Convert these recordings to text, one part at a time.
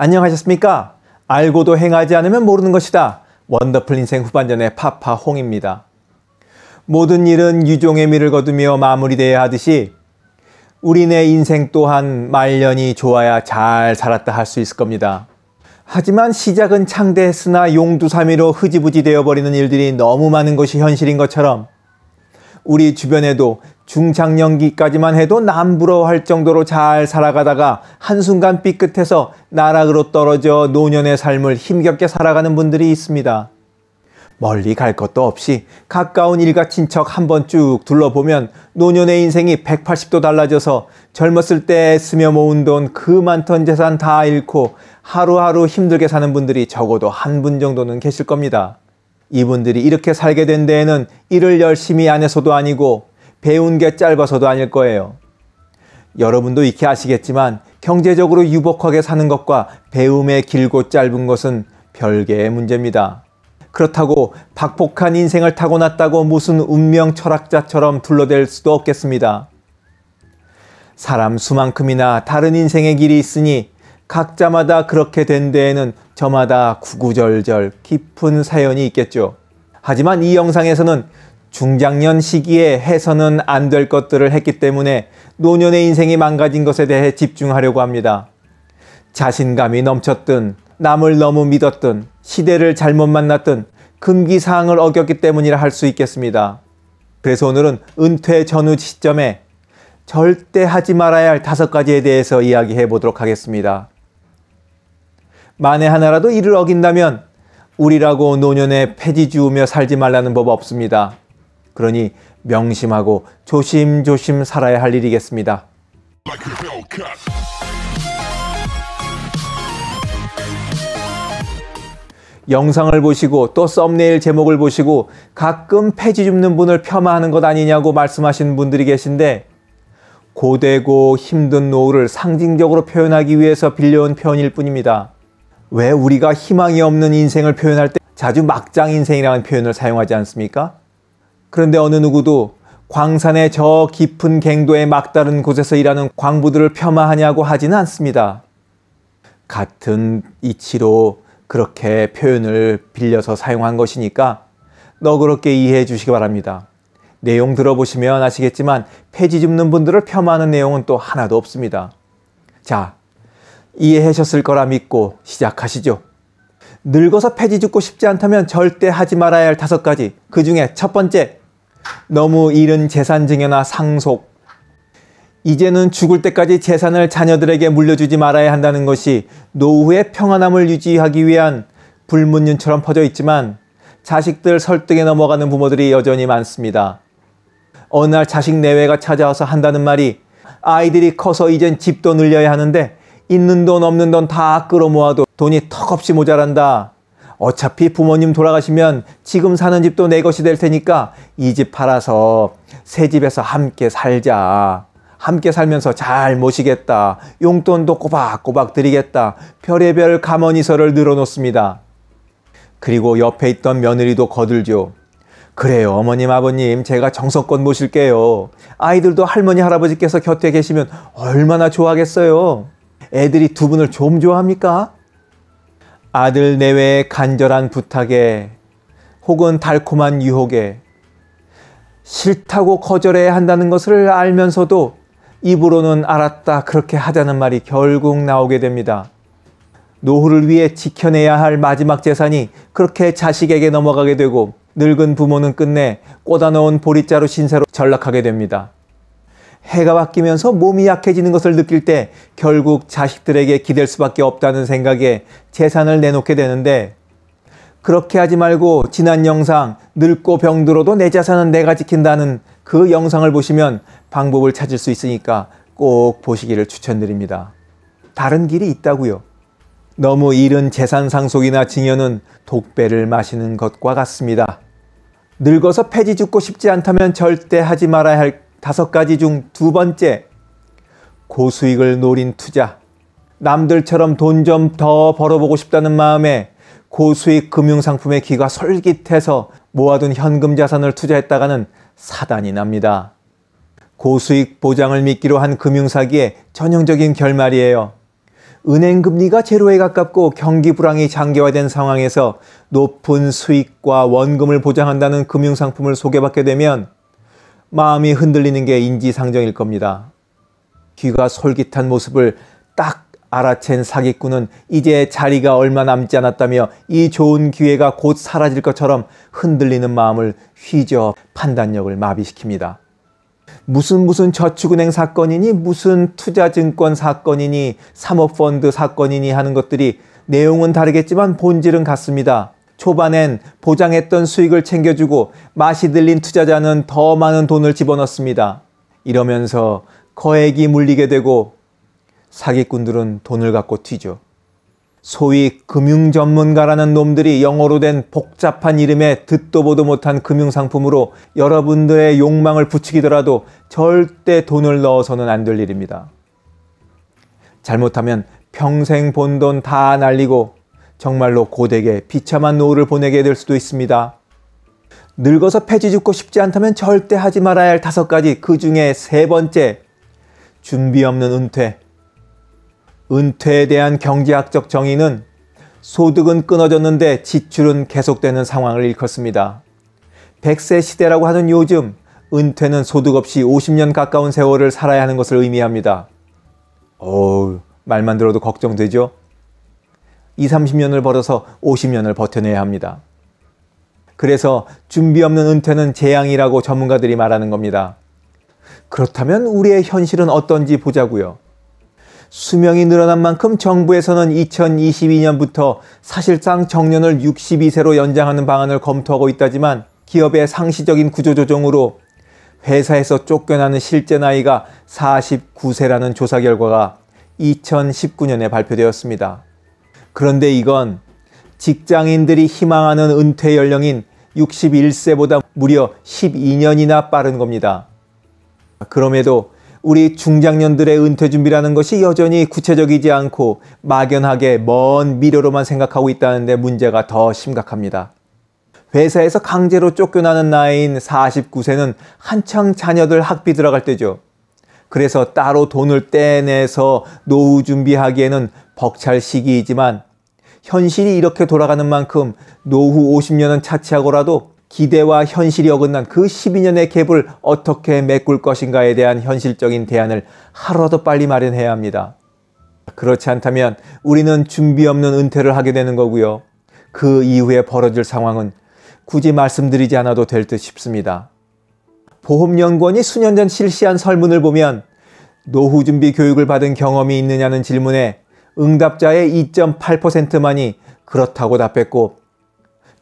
안녕하셨습니까? 알고도 행하지 않으면 모르는 것이다. 원더풀 인생 후반전의 파파홍입니다. 모든 일은 유종의 미를 거두며 마무리돼야 하듯이 우리네 인생 또한 말년이 좋아야 잘 살았다 할 수 있을 겁니다. 하지만 시작은 창대했으나 용두사미로 흐지부지 되어버리는 일들이 너무 많은 것이 현실인 것처럼 우리 주변에도 중장년기까지만 해도 남부러워할 정도로 잘 살아가다가 한순간 삐끗해서 나락으로 떨어져 노년의 삶을 힘겹게 살아가는 분들이 있습니다. 멀리 갈 것도 없이 가까운 일가 친척 한번 쭉 둘러보면 노년의 인생이 180도 달라져서 젊었을 때 쓰며 모은 돈 그 많던 재산 다 잃고 하루하루 힘들게 사는 분들이 적어도 한 분 정도는 계실 겁니다. 이분들이 이렇게 살게 된 데에는 일을 열심히 안 해서도 아니고 배운 게 짧아서도 아닐 거예요. 여러분도 익히 아시겠지만 경제적으로 유복하게 사는 것과 배움의 길고 짧은 것은 별개의 문제입니다. 그렇다고 박복한 인생을 타고났다고 무슨 운명 철학자처럼 둘러댈 수도 없겠습니다. 사람 수만큼이나 다른 인생의 길이 있으니 각자마다 그렇게 된 데에는 저마다 구구절절 깊은 사연이 있겠죠. 하지만 이 영상에서는 중장년 시기에 해서는 안 될 것들을 했기 때문에 노년의 인생이 망가진 것에 대해 집중하려고 합니다. 자신감이 넘쳤든 남을 너무 믿었든 시대를 잘못 만났든 금기사항을 어겼기 때문이라 할 수 있겠습니다. 그래서 오늘은 은퇴 전후 시점에 절대 하지 말아야 할 다섯 가지에 대해서 이야기해 보도록 하겠습니다. 만에 하나라도 이를 어긴다면 우리라고 노년에 폐지 지우며 살지 말라는 법 없습니다. 그러니 명심하고 조심조심 살아야 할 일이겠습니다. 영상을 보시고 또 썸네일 제목을 보시고 가끔 폐지 줍는 분을 폄하하는 것 아니냐고 말씀하시는 분들이 계신데 고되고 힘든 노후를 상징적으로 표현하기 위해서 빌려온 표현일 뿐입니다. 왜 우리가 희망이 없는 인생을 표현할 때 자주 막장 인생이라는 표현을 사용하지 않습니까? 그런데 어느 누구도 광산의 저 깊은 갱도의 막다른 곳에서 일하는 광부들을 폄하하냐고 하지는 않습니다. 같은 이치로 그렇게 표현을 빌려서 사용한 것이니까 너그럽게 이해해 주시기 바랍니다. 내용 들어보시면 아시겠지만 폐지 짚는 분들을 폄하하는 내용은 또 하나도 없습니다. 자, 이해하셨을 거라 믿고 시작하시죠. 늙어서 폐지 죽고 싶지 않다면 절대 하지 말아야 할 다섯 가지. 그 중에 첫 번째, 너무 이른 재산 증여나 상속. 이제는 죽을 때까지 재산을 자녀들에게 물려주지 말아야 한다는 것이 노후의 평안함을 유지하기 위한 불문율처럼 퍼져 있지만 자식들 설득에 넘어가는 부모들이 여전히 많습니다. 어느 날 자식 내외가 찾아와서 한다는 말이 아이들이 커서 이젠 집도 늘려야 하는데 있는 돈 없는 돈 다 끌어모아도 돈이 턱없이 모자란다. 어차피 부모님 돌아가시면 지금 사는 집도 내 것이 될 테니까 이 집 팔아서 새 집에서 함께 살자. 함께 살면서 잘 모시겠다. 용돈도 꼬박꼬박 드리겠다. 별의별 가머니서를 늘어놓습니다. 그리고 옆에 있던 며느리도 거들죠. 그래요, 어머님, 아버님, 제가 정성껏 모실게요. 아이들도 할머니, 할아버지께서 곁에 계시면 얼마나 좋아하겠어요. 애들이 두 분을 좀 좋아합니까? 아들 내외의 간절한 부탁에 혹은 달콤한 유혹에 싫다고 거절해야 한다는 것을 알면서도 입으로는 알았다 그렇게 하자는 말이 결국 나오게 됩니다. 노후를 위해 지켜내야 할 마지막 재산이 그렇게 자식에게 넘어가게 되고 늙은 부모는 끝내 꽂아놓은 보릿자루 신세로 전락하게 됩니다. 해가 바뀌면서 몸이 약해지는 것을 느낄 때 결국 자식들에게 기댈 수밖에 없다는 생각에 재산을 내놓게 되는데 그렇게 하지 말고 지난 영상 늙고 병들어도 내 자산은 내가 지킨다는 그 영상을 보시면 방법을 찾을 수 있으니까 꼭 보시기를 추천드립니다. 다른 길이 있다고요. 너무 이른 재산 상속이나 증여는 독배를 마시는 것과 같습니다. 늙어서 폐지 죽고 싶지 않다면 절대 하지 말아야 할 다섯 가지 중 두 번째, 고수익을 노린 투자. 남들처럼 돈 좀 더 벌어보고 싶다는 마음에 고수익 금융상품의 귀가 솔깃해서 모아둔 현금 자산을 투자했다가는 사단이 납니다. 고수익 보장을 믿기로 한 금융사기의 전형적인 결말이에요. 은행 금리가 제로에 가깝고 경기 불황이 장기화된 상황에서 높은 수익과 원금을 보장한다는 금융상품을 소개받게 되면 마음이 흔들리는 게 인지상정일 겁니다. 귀가 솔깃한 모습을 딱 알아챈 사기꾼은 이제 자리가 얼마 남지 않았다며 이 좋은 기회가 곧 사라질 것처럼 흔들리는 마음을 휘저 판단력을 마비시킵니다. 무슨 무슨 저축은행 사건이니 무슨 투자증권 사건이니 사모펀드 사건이니 하는 것들이 내용은 다르겠지만 본질은 같습니다. 초반엔 보장했던 수익을 챙겨주고 맛이 들린 투자자는 더 많은 돈을 집어넣습니다. 이러면서 거액이 물리게 되고 사기꾼들은 돈을 갖고 튀죠. 소위 금융 전문가라는 놈들이 영어로 된 복잡한 이름에 듣도 보도 못한 금융 상품으로 여러분들의 욕망을 부추기더라도 절대 돈을 넣어서는 안 될 일입니다. 잘못하면 평생 본 돈 다 날리고 정말로 고되게 비참한 노후를 보내게 될 수도 있습니다. 늙어서 폐지 죽고 싶지 않다면 절대 하지 말아야 할 다섯 가지 그 중에 세 번째 준비 없는 은퇴 은퇴에 대한 경제학적 정의는 소득은 끊어졌는데 지출은 계속되는 상황을 일컫습니다. 100세 시대라고 하는 요즘 은퇴는 소득 없이 50년 가까운 세월을 살아야 하는 것을 의미합니다. 어우 말만 들어도 걱정되죠? 20, 30년을 벌어서 50년을 버텨내야 합니다. 그래서 준비 없는 은퇴는 재앙이라고 전문가들이 말하는 겁니다. 그렇다면 우리의 현실은 어떤지 보자고요. 수명이 늘어난 만큼 정부에서는 2022년부터 사실상 정년을 62세로 연장하는 방안을 검토하고 있다지만 기업의 상시적인 구조조정으로 회사에서 쫓겨나는 실제 나이가 49세라는 조사 결과가 2019년에 발표되었습니다. 그런데 이건 직장인들이 희망하는 은퇴 연령인 61세보다 무려 12년이나 빠른 겁니다. 그럼에도 우리 중장년들의 은퇴 준비라는 것이 여전히 구체적이지 않고 막연하게 먼 미래로만 생각하고 있다는데 문제가 더 심각합니다. 회사에서 강제로 쫓겨나는 나이인 49세는 한창 자녀들 학비 들어갈 때죠. 그래서 따로 돈을 떼내서 노후 준비하기에는 벅찰 시기이지만 현실이 이렇게 돌아가는 만큼 노후 50년은 차치하고라도 기대와 현실이 어긋난 그 12년의 갭을 어떻게 메꿀 것인가에 대한 현실적인 대안을 하루라도 빨리 마련해야 합니다. 그렇지 않다면 우리는 준비 없는 은퇴를 하게 되는 거고요. 그 이후에 벌어질 상황은 굳이 말씀드리지 않아도 될 듯 싶습니다. 보험연구원이 수년 전 실시한 설문을 보면 노후 준비 교육을 받은 경험이 있느냐는 질문에 응답자의 2.8%만이 그렇다고 답했고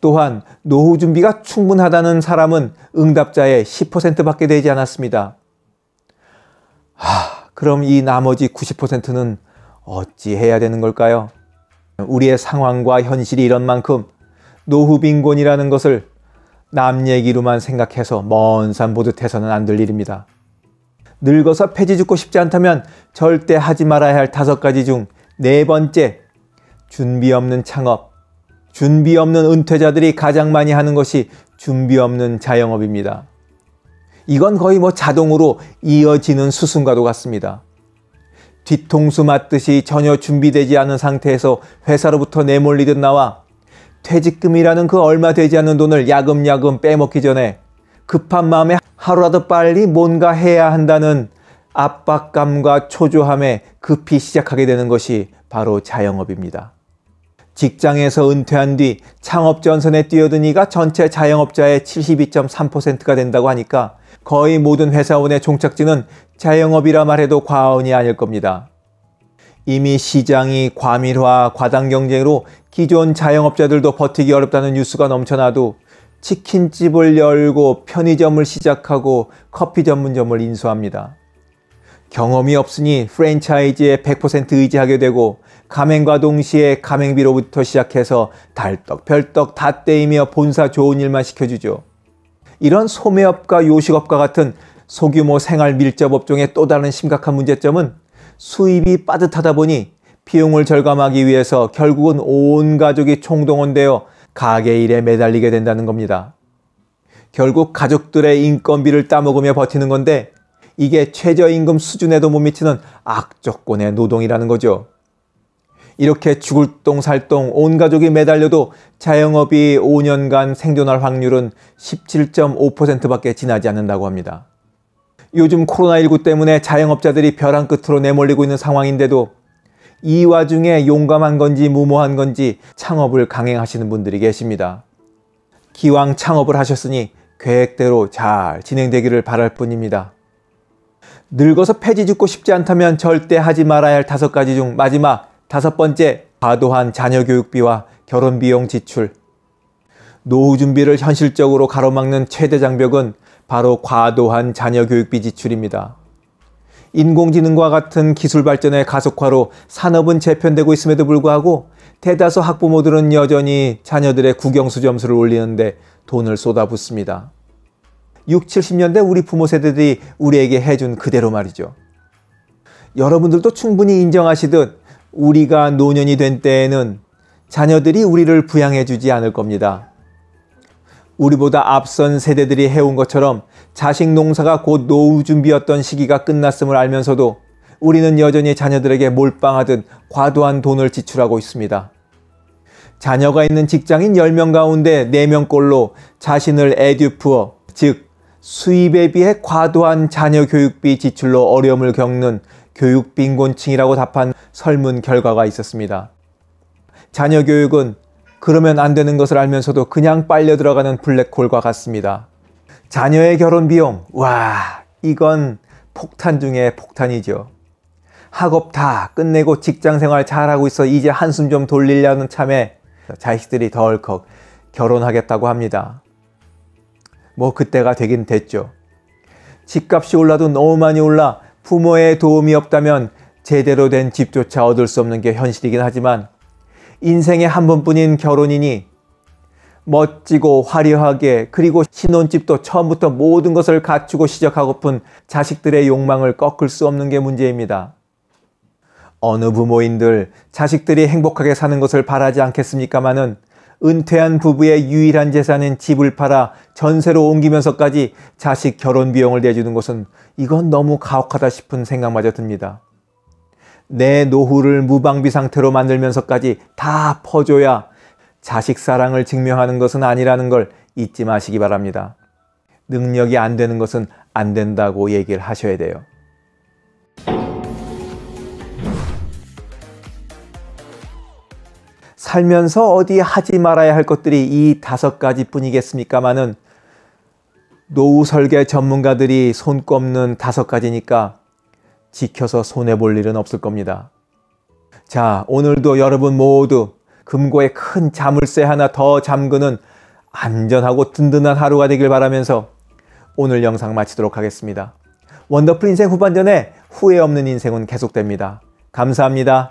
또한 노후 준비가 충분하다는 사람은 응답자의 10%밖에 되지 않았습니다. 하, 그럼 이 나머지 90%는 어찌 해야 되는 걸까요? 우리의 상황과 현실이 이런 만큼 노후 빈곤이라는 것을 남 얘기로만 생각해서 먼 산 보듯 해서는 안 될 일입니다. 늙어서 폐지 죽고 싶지 않다면 절대 하지 말아야 할 다섯 가지 중네 번째, 준비 없는 창업. 준비 없는 은퇴자들이 가장 많이 하는 것이 준비 없는 자영업입니다. 이건 거의 뭐 자동으로 이어지는 수순과도 같습니다. 뒤통수 맞듯이 전혀 준비되지 않은 상태에서 회사로부터 내몰리듯 나와 퇴직금이라는 그 얼마 되지 않는 돈을 야금야금 빼먹기 전에 급한 마음에 하루라도 빨리 뭔가 해야 한다는 압박감과 초조함에 급히 시작하게 되는 것이 바로 자영업입니다. 직장에서 은퇴한 뒤 창업 전선에 뛰어든 이가 전체 자영업자의 72.3%가 된다고 하니까 거의 모든 회사원의 종착지는 자영업이라 말해도 과언이 아닐 겁니다. 이미 시장이 과밀화, 과당 경쟁으로 기존 자영업자들도 버티기 어렵다는 뉴스가 넘쳐나도 치킨집을 열고 편의점을 시작하고 커피 전문점을 인수합니다. 경험이 없으니 프랜차이즈에 100% 의지하게 되고 가맹과 동시에 가맹비로부터 시작해서 달떡별떡 다 떼이며 본사 좋은 일만 시켜주죠. 이런 소매업과 요식업과 같은 소규모 생활 밀접 업종의 또 다른 심각한 문제점은 수입이 빠듯하다 보니 비용을 절감하기 위해서 결국은 온 가족이 총동원되어 가게 일에 매달리게 된다는 겁니다. 결국 가족들의 인건비를 따먹으며 버티는 건데 이게 최저임금 수준에도 못 미치는 악조건의 노동이라는 거죠. 이렇게 죽을 똥살똥 온 가족이 매달려도 자영업이 5년간 생존할 확률은 17.5%밖에 지나지 않는다고 합니다. 요즘 코로나19 때문에 자영업자들이 벼랑 끝으로 내몰리고 있는 상황인데도 이 와중에 용감한 건지 무모한 건지 창업을 강행하시는 분들이 계십니다. 기왕 창업을 하셨으니 계획대로 잘 진행되기를 바랄 뿐입니다. 늙어서 폐지 짓고 싶지 않다면 절대 하지 말아야 할 다섯 가지 중 마지막 다섯 번째 과도한 자녀 교육비와 결혼 비용 지출. 노후 준비를 현실적으로 가로막는 최대 장벽은 바로 과도한 자녀 교육비 지출입니다. 인공지능과 같은 기술 발전의 가속화로 산업은 재편되고 있음에도 불구하고 대다수 학부모들은 여전히 자녀들의 국영수 점수를 올리는데 돈을 쏟아붓습니다. 6, 70년대 우리 부모 세대들이 우리에게 해준 그대로 말이죠. 여러분들도 충분히 인정하시듯 우리가 노년이 된 때에는 자녀들이 우리를 부양해 주지 않을 겁니다. 우리보다 앞선 세대들이 해온 것처럼 자식 농사가 곧 노후 준비였던 시기가 끝났음을 알면서도 우리는 여전히 자녀들에게 몰빵하듯 과도한 돈을 지출하고 있습니다. 자녀가 있는 직장인 10명 가운데 4명꼴로 자신을 에듀푸어, 즉 수입에 비해 과도한 자녀 교육비 지출로 어려움을 겪는 교육 빈곤층이라고 답한 설문 결과가 있었습니다. 자녀 교육은 그러면 안 되는 것을 알면서도 그냥 빨려 들어가는 블랙홀과 같습니다. 자녀의 결혼 비용, 와, 이건 폭탄 중에 폭탄이죠. 학업 다 끝내고 직장 생활 잘하고 있어 이제 한숨 좀 돌리려는 참에 자식들이 덜컥 결혼하겠다고 합니다. 뭐 그때가 되긴 됐죠. 집값이 올라도 너무 많이 올라 부모의 도움이 없다면 제대로 된 집조차 얻을 수 없는 게 현실이긴 하지만 인생의한 번뿐인 결혼이니 멋지고 화려하게 그리고 신혼집도 처음부터 모든 것을 갖추고 시작하고픈 자식들의 욕망을 꺾을 수 없는 게 문제입니다. 어느 부모인들 자식들이 행복하게 사는 것을 바라지 않겠습니까마는 은퇴한 부부의 유일한 재산인 집을 팔아 전세로 옮기면서까지 자식 결혼 비용을 내주는 것은 이건 너무 가혹하다 싶은 생각마저 듭니다. 내 노후를 무방비 상태로 만들면서까지 다 퍼줘야 자식 사랑을 증명하는 것은 아니라는 걸 잊지 마시기 바랍니다. 능력이 안 되는 것은 안 된다고 얘기를 하셔야 돼요. 살면서 어디 하지 말아야 할 것들이 이 다섯 가지 뿐이겠습니까마는 노후 설계 전문가들이 손꼽는 다섯 가지니까 지켜서 손해볼 일은 없을 겁니다. 자, 오늘도 여러분 모두 금고에 큰 자물쇠 하나 더 잠그는 안전하고 든든한 하루가 되길 바라면서 오늘 영상 마치도록 하겠습니다. 원더풀 인생 후반전에 후회 없는 인생은 계속됩니다. 감사합니다.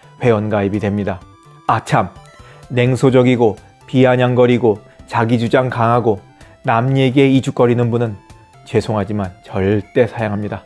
회원가입이 됩니다. 아 참, 냉소적이고 비아냥거리고 자기주장 강하고 남 얘기에 이죽거리는 분은 죄송하지만 절대 사양합니다.